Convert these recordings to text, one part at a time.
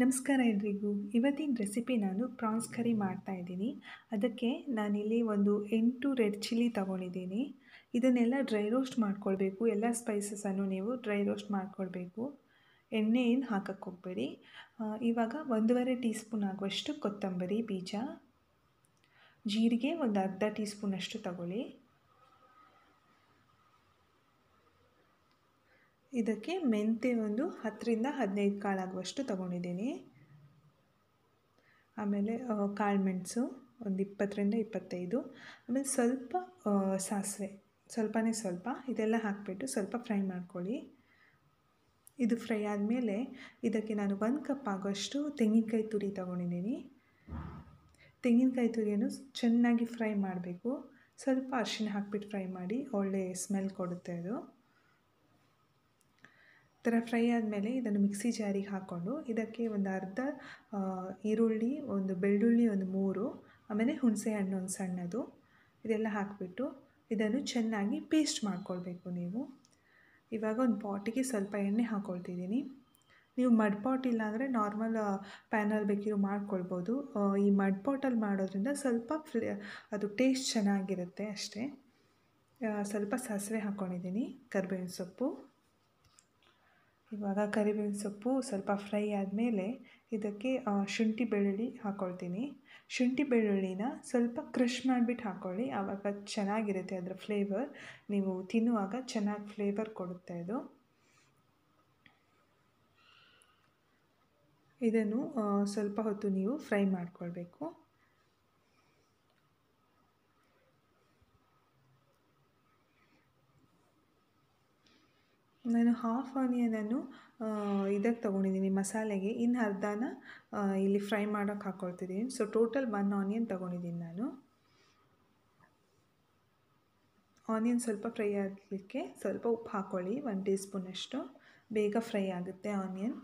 ನಮಸ್ಕಾರ ಎಲ್ರಿಗೂ ಇವತ್ತಿನ ರೆಸಿಪಿ ನಾನು ಪ್ರಾನ್ಸ್ ಕರಿ ಮಾಡ್ತಾಯಿದ್ದೀನಿ ಅದಕ್ಕೆ ನಾನಿಲ್ಲಿ ಒಂದು ಎಂಟು ರೆಡ್ ಚಿಲ್ಲಿ ತಗೊಂಡಿದ್ದೀನಿ ಇದನ್ನೆಲ್ಲ ಡ್ರೈ ರೋಸ್ಟ್ ಮಾಡ್ಕೊಳ್ಬೇಕು ಎಲ್ಲ ಸ್ಪೈಸಸನ್ನು ನೀವು ಡ್ರೈ ರೋಸ್ಟ್ ಮಾಡ್ಕೊಳ್ಬೇಕು ಎಣ್ಣೆ ಏನು ಹಾಕಕ್ಕೆ ಹೋಗ್ಬೇಡಿ ಇವಾಗ ಒಂದೂವರೆ ಟೀ ಸ್ಪೂನ್ ಆಗುವಷ್ಟು ಕೊತ್ತಂಬರಿ ಬೀಜ ಜೀರಿಗೆ ಒಂದು ಅರ್ಧ ಟೀ ಸ್ಪೂನಷ್ಟು ತಗೊಳ್ಳಿ ಇದಕ್ಕೆ ಮೆಂತೆ ಒಂದು ಹತ್ತರಿಂದ ಹದಿನೈದು ಕಾಳಾಗುವಷ್ಟು ತೊಗೊಂಡಿದ್ದೀನಿ ಆಮೇಲೆ ಕಾಳು ಮೆಣಸು ಒಂದು ಇಪ್ಪತ್ತರಿಂದ ಇಪ್ಪತ್ತೈದು ಆಮೇಲೆ ಸ್ವಲ್ಪ ಸಾಸಿವೆ ಸ್ವಲ್ಪನೇ ಸ್ವಲ್ಪ ಇದೆಲ್ಲ ಹಾಕಿಬಿಟ್ಟು ಸ್ವಲ್ಪ ಫ್ರೈ ಮಾಡ್ಕೊಳ್ಳಿ ಇದು ಫ್ರೈ ಆದಮೇಲೆ ಇದಕ್ಕೆ ನಾನು ಒಂದು ಕಪ್ ಆಗೋಷ್ಟು ತೆಂಗಿನಕಾಯಿ ತುರಿ ತೊಗೊಂಡಿದ್ದೀನಿ ತೆಂಗಿನಕಾಯಿ ತುರಿಯನ್ನು ಚೆನ್ನಾಗಿ ಫ್ರೈ ಮಾಡಬೇಕು ಸ್ವಲ್ಪ ಅರ್ಶಿನ ಹಾಕ್ಬಿಟ್ಟು ಫ್ರೈ ಮಾಡಿ ಒಳ್ಳೆಯ ಸ್ಮೆಲ್ ಕೊಡುತ್ತೆ ಅದು ಥರ ಫ್ರೈ ಆದಮೇಲೆ ಇದನ್ನು ಮಿಕ್ಸಿ ಜಾರಿಗೆ ಹಾಕ್ಕೊಂಡು ಇದಕ್ಕೆ ಒಂದು ಅರ್ಧ ಈರುಳ್ಳಿ ಒಂದು ಬೆಳ್ಳುಳ್ಳಿ ಒಂದು ಮೂರು ಆಮೇಲೆ ಹುಣಸೆ ಹಣ್ಣು ಒಂದು ಸಣ್ಣದು ಇದೆಲ್ಲ ಹಾಕಿಬಿಟ್ಟು ಇದನ್ನು ಚೆನ್ನಾಗಿ ಪೇಸ್ಟ್ ಮಾಡ್ಕೊಳ್ಬೇಕು ನೀವು ಇವಾಗ ಒಂದು ಪಾಟಿಗೆ ಸ್ವಲ್ಪ ಎಣ್ಣೆ ಹಾಕ್ಕೊಳ್ತಿದ್ದೀನಿ ನೀವು ಮಡ್ ಪಾಟ್ ಇಲ್ಲಾಂದರೆ ನಾರ್ಮಲ್ ಪ್ಯಾನಲ್ಲಿ ಬೇಕಿರೋ ಮಾಡ್ಕೊಳ್ಬೋದು ಈ ಮಡ್ ಪಾಟಲ್ಲಿ ಮಾಡೋದ್ರಿಂದ ಸ್ವಲ್ಪ ಫ್ಲೇ ಅದು ಟೇಸ್ಟ್ ಚೆನ್ನಾಗಿರುತ್ತೆ ಅಷ್ಟೇ ಸ್ವಲ್ಪ ಸಾಸಿವೆ ಹಾಕ್ಕೊಂಡಿದ್ದೀನಿ ಕರ್ಬೇವಿನ ಸೊಪ್ಪು ಇವಾಗ ಕರಿಬೇವಿನ ಸೊಪ್ಪು ಸ್ವಲ್ಪ ಫ್ರೈ ಆದಮೇಲೆ ಇದಕ್ಕೆ ಶುಂಠಿ ಬೆಳ್ಳುಳ್ಳಿ ಹಾಕ್ಕೊಳ್ತೀನಿ ಶುಂಠಿ ಬೆಳ್ಳುಳ್ಳಿನ ಸ್ವಲ್ಪ ಕ್ರಶ್ ಮಾಡಿಬಿಟ್ಟು ಹಾಕ್ಕೊಳ್ಳಿ ಆವಾಗ ಚೆನ್ನಾಗಿರುತ್ತೆ ಅದರ ಫ್ಲೇವರ್ ನೀವು ತಿನ್ನುವಾಗ ಚೆನ್ನಾಗಿ ಫ್ಲೇವರ್ ಕೊಡುತ್ತೆ ಅದು ಇದನ್ನು ಸ್ವಲ್ಪ ಹೊತ್ತು ನೀವು ಫ್ರೈ ಮಾಡ್ಕೊಳ್ಬೇಕು ನಾನು ಹಾಫ್ ಆನಿಯನನ್ನು ಇದಕ್ಕೆ ತೊಗೊಂಡಿದ್ದೀನಿ ಮಸಾಲೆಗೆ ಇನ್ನು ಅರ್ಧನ ಇಲ್ಲಿ ಫ್ರೈ ಮಾಡೋಕ್ಕೆ ಹಾಕ್ಕೊಳ್ತಿದ್ದೀನಿ ಸೊ ಟೋಟಲ್ ಒನ್ ಆನಿಯನ್ ತೊಗೊಂಡಿದ್ದೀನಿ ನಾನು ಆನಿಯನ್ ಸ್ವಲ್ಪ ಫ್ರೈ ಆಗಲಿಕ್ಕೆ ಸ್ವಲ್ಪ ಉಪ್ಪು ಹಾಕ್ಕೊಳ್ಳಿ ಒಂದು ಟೀ ಸ್ಪೂನಷ್ಟು ಬೇಗ ಫ್ರೈ ಆಗುತ್ತೆ ಆನಿಯನ್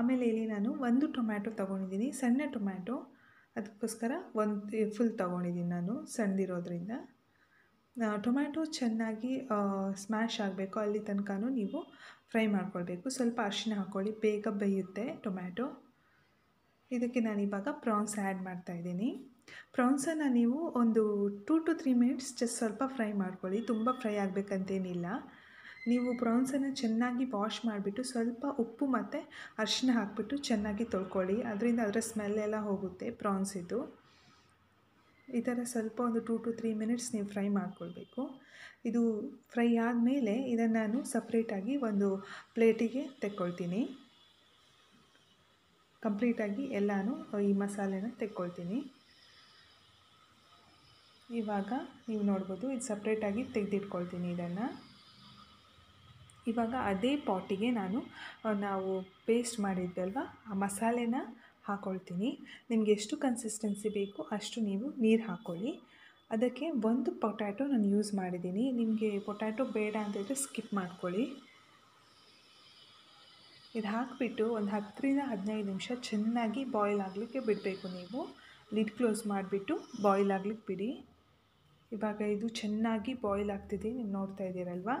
ಆಮೇಲೆ ಇಲ್ಲಿ ನಾನು ಒಂದು ಟೊಮ್ಯಾಟೊ ತೊಗೊಂಡಿದ್ದೀನಿ ಸಣ್ಣ ಟೊಮ್ಯಾಟೊ ಅದಕ್ಕೋಸ್ಕರ ಒಂದು ಫುಲ್ ತೊಗೊಂಡಿದ್ದೀನಿ ನಾನು ಸಣ್ಣದಿರೋದ್ರಿಂದ ಟೊಮ್ಯಾಟೊ ಚೆನ್ನಾಗಿ ಸ್ಮ್ಯಾಶ್ ಆಗಬೇಕು ಅಲ್ಲಿ ತನಕ ನೀವು ಫ್ರೈ ಮಾಡ್ಕೊಳ್ಬೇಕು ಸ್ವಲ್ಪ ಅರಿಶಿಣ ಹಾಕ್ಕೊಳ್ಳಿ ಬೇಗ ಬೇಯುತ್ತೆ ಟೊಮ್ಯಾಟೊ ಇದಕ್ಕೆ ನಾನು ಇವಾಗ ಪ್ರಾನ್ಸ್ ಆ್ಯಡ್ ಮಾಡ್ತಾಯಿದ್ದೀನಿ ಪ್ರಾನ್ಸನ್ನು ನೀವು ಒಂದು two to three minutes just ಸ್ವಲ್ಪ ಫ್ರೈ ಮಾಡ್ಕೊಳ್ಳಿ ತುಂಬ ಫ್ರೈ ಆಗಬೇಕಂತೇನಿಲ್ಲ ನೀವು ಪ್ರಾನ್ಸನ್ನು ಚೆನ್ನಾಗಿ ವಾಶ್ ಮಾಡಿಬಿಟ್ಟು ಸ್ವಲ್ಪ ಉಪ್ಪು ಮತ್ತು ಅರಶಿನ ಹಾಕಿಬಿಟ್ಟು ಚೆನ್ನಾಗಿ ತೊಳ್ಕೊಳ್ಳಿ ಅದರಿಂದ ಅದರ ಸ್ಮೆಲ್ ಎಲ್ಲ ಹೋಗುತ್ತೆ ಪ್ರಾನ್ಸಿದು ಈ ಥರ ಸ್ವಲ್ಪ ಒಂದು ಟೂ ಟು ತ್ರೀ ಮಿನಿಟ್ಸ್ ನೀವು ಫ್ರೈ ಮಾಡ್ಕೊಳ್ಬೇಕು ಇದು ಫ್ರೈ ಆದಮೇಲೆ ಇದನ್ನು ನಾನು ಸಪ್ರೇಟಾಗಿ ಒಂದು ಪ್ಲೇಟಿಗೆ ತೆಕ್ಕೊಳ್ತೀನಿ ಕಂಪ್ಲೀಟಾಗಿ ಎಲ್ಲನೂ ಈ ಮಸಾಲೆನ ತೆಕ್ಕೊಳ್ತೀನಿ ಇವಾಗ ನೀವು ನೋಡ್ಬೋದು ಇದು ಸಪ್ರೇಟಾಗಿ ತೆಗೆದಿಟ್ಕೊಳ್ತೀನಿ ಇದನ್ನು ಇವಾಗ ಅದೇ ಪಾಟಿಗೆ ನಾನು ನಾವು ಪೇಸ್ಟ್ ಮಾಡಿದ್ದಲ್ವ ಆ ಮಸಾಲೆನ ಹಾಕ್ಕೊಳ್ತೀನಿ ನಿಮಗೆ ಎಷ್ಟು ಕನ್ಸಿಸ್ಟೆನ್ಸಿ ಬೇಕು ಅಷ್ಟು ನೀವು ನೀರು ಹಾಕ್ಕೊಳ್ಳಿ ಅದಕ್ಕೆ ಒಂದು ಪೊಟ್ಯಾಟೊ ನಾನು ಯೂಸ್ ಮಾಡಿದ್ದೀನಿ ನಿಮಗೆ ಪೊಟ್ಯಾಟೊ ಬೇಡ ಅಂತ ಹೇಳಿದ್ರೆ ಸ್ಕಿಪ್ ಮಾಡ್ಕೊಳ್ಳಿ ಇದು ಹಾಕಿಬಿಟ್ಟು ಒಂದು ಹತ್ತರಿಂದ ಹದಿನೈದು ನಿಮಿಷ ಚೆನ್ನಾಗಿ ಬಾಯ್ಲ್ ಆಗಲಿಕ್ಕೆ ಬಿಡಬೇಕು ನೀವು ಲಿಡ್ ಕ್ಲೋಸ್ ಮಾಡಿಬಿಟ್ಟು ಬಾಯ್ಲ್ ಆಗ್ಲಿಕ್ಕೆ ಬಿಡಿ ಇವಾಗ ಇದು ಚೆನ್ನಾಗಿ ಬಾಯ್ಲ್ ಆಗ್ತಿದೆ ನೀವು ನೋಡ್ತಾ ಇದ್ದೀರಲ್ವಾ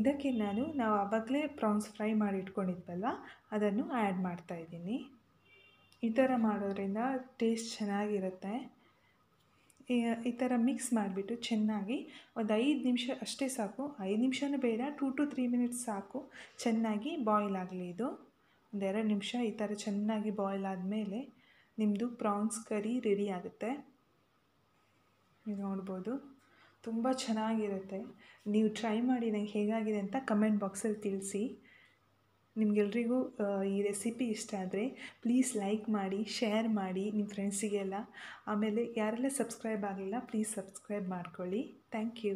ಇದಕ್ಕೆ ನಾನು ನಾವು ಆವಾಗಲೇ ಪ್ರಾನ್ಸ್ ಫ್ರೈ ಮಾಡಿ ಇಟ್ಕೊಂಡಿದ್ವಲ್ಲ ಅದನ್ನು ಆ್ಯಡ್ ಮಾಡ್ತಾಯಿದ್ದೀನಿ ಈ ಥರ ಮಾಡೋದ್ರಿಂದ ಟೇಸ್ಟ್ ಚೆನ್ನಾಗಿರುತ್ತೆ ಈ ಥರ ಮಿಕ್ಸ್ ಮಾಡಿಬಿಟ್ಟು ಚೆನ್ನಾಗಿ ಒಂದು ಐದು ನಿಮಿಷ ಅಷ್ಟೇ ಸಾಕು ಐದು ನಿಮಿಷನೂ ಬೇಡ ಟೂ ಟು ತ್ರೀ ಮಿನಿಟ್ಸ್ ಸಾಕು ಚೆನ್ನಾಗಿ ಬಾಯ್ಲ್ ಆಗಲಿ ಇದು ಒಂದೆರಡು ನಿಮಿಷ ಈ ಥರ ಚೆನ್ನಾಗಿ ಬಾಯ್ಲ್ ಆದಮೇಲೆ ನಿಮ್ಮದು ಪ್ರಾನ್ಸ್ ಕರಿ ರೆಡಿ ಆಗುತ್ತೆ ನೀವು ನೋಡ್ಬೋದು ತುಂಬ ಚೆನ್ನಾಗಿರುತ್ತೆ ನೀವು ಟ್ರೈ ಮಾಡಿ ನನಗೆ ಹೇಗಾಗಿದೆ ಅಂತ ಕಮೆಂಟ್ ಬಾಕ್ಸಲ್ಲಿ ತಿಳಿಸಿ ನಿಮಗೆಲ್ರಿಗೂ ಈ ರೆಸಿಪಿ ಇಷ್ಟ ಆದರೆ ಪ್ಲೀಸ್ ಲೈಕ್ ಮಾಡಿ ಶೇರ್ ಮಾಡಿ ನಿಮ್ಮ ಫ್ರೆಂಡ್ಸಿಗೆಲ್ಲ ಆಮೇಲೆ ಯಾರೆಲ್ಲ ಸಬ್ಸ್ಕ್ರೈಬ್ ಆಗಲಿಲ್ಲ ಪ್ಲೀಸ್ ಸಬ್ಸ್ಕ್ರೈಬ್ ಮಾಡ್ಕೊಳ್ಳಿ ಥ್ಯಾಂಕ್ ಯು